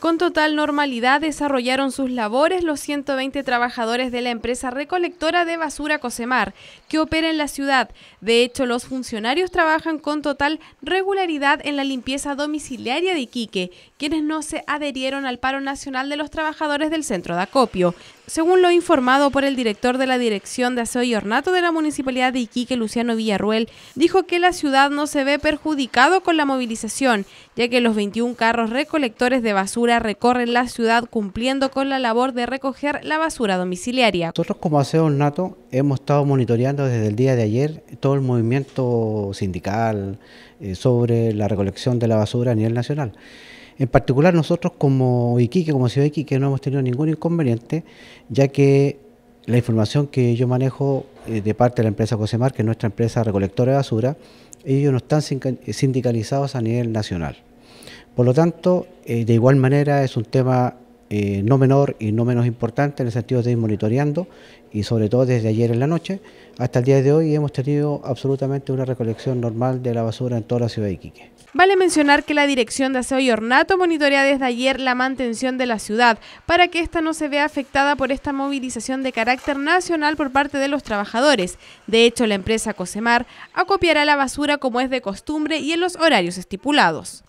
Con total normalidad desarrollaron sus labores los 120 trabajadores de la empresa recolectora de basura Cosemar, que opera en la ciudad. De hecho, los funcionarios trabajan con total regularidad en la limpieza domiciliaria de Iquique, quienes no se adherieron al paro nacional de los trabajadores del centro de acopio. Según lo informado por el director de la Dirección de Aseo y Ornato de la Municipalidad de Iquique, Luciano Villarruel, dijo que la ciudad no se ve perjudicado con la movilización, ya que los 21 carros recolectores de basura recorre recorren la ciudad cumpliendo con la labor de recoger la basura domiciliaria. Nosotros como Aseo Nato hemos estado monitoreando desde el día de ayer todo el movimiento sindical eh, sobre la recolección de la basura a nivel nacional. En particular nosotros como Iquique, como ciudad Iquique, no hemos tenido ningún inconveniente, ya que la información que yo manejo eh, de parte de la empresa Cosemar, que es nuestra empresa recolectora de basura, ellos no están sindicalizados a nivel nacional. Por lo tanto, eh, de igual manera es un tema eh, no menor y no menos importante en el sentido de ir monitoreando y sobre todo desde ayer en la noche hasta el día de hoy hemos tenido absolutamente una recolección normal de la basura en toda la ciudad de Iquique. Vale mencionar que la Dirección de Aseo y Ornato monitorea desde ayer la mantención de la ciudad para que ésta no se vea afectada por esta movilización de carácter nacional por parte de los trabajadores. De hecho, la empresa Cosemar acopiará la basura como es de costumbre y en los horarios estipulados.